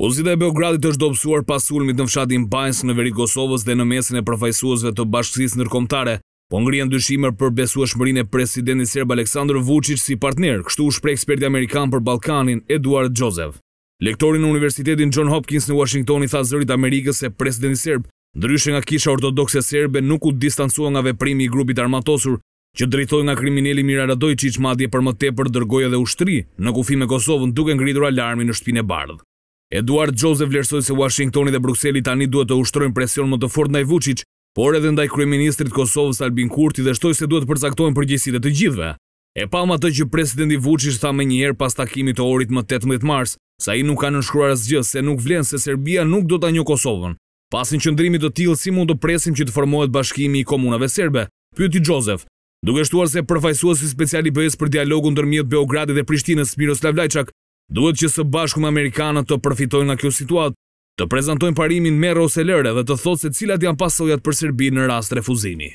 Pozita e Beogradit është dobësuar pas sulmit në fshatin bajnës në veri Kosovës dhe në mesin e përfajsuazve të bashkësis nërkomtare, po ngrien dyshimer për besu e shmërin e presidenti Serb Aleksandr Vucic si partner, kështu u shprej eksperti Amerikan për Balkanin, Eduard Gjozev. Lektorin në Universitetin John Hopkins në Washington i tha zërit Amerikës se presidenti Serb, ndryshë nga kisha ortodoxe Serbe, nuk u distansua nga veprimi i grupit armatosur, që drejtoj nga krimineli Mira Radojqic madje për më tepër dërgoja dhe ushtri në kufi me Kosovën duke ngridur alarmi në shtpine bardhë. Eduard Joseph vlerësoi se Washingtoni dhe Brukseli tani duhet të ushtrojnë presion më të fortë ndaj Vucic, por edhe ndaj kryeministrit Kosovës Albin Kurti dhe shtoi se duhet të përgjësit përgjegjësitë të gjithëve. E ma të që presidenti Vucic tha më njëherë pas takimit të orit më 18 mars, sa ai nuk ka nënshkruar asgjë se nuk vlen se Serbia nuk do ta njohë Kosovën. Pasin qëndrimit të tilë, si mund të presim që të formohet bashkimi i komunave serbe? Pyeti Joseph duke shtuar se përfajsuasi special i BE-s për dialogun ndërmjet Beogradit dhe Prishtinës, Miroslav Lajçak, duhet që së bashku me Amerikanët të përfitojnë nga kjo situatë, të prezentojnë parimin me Roselere dhe të thotë se cilat janë pasojat për Serbinë në rast refuzimi.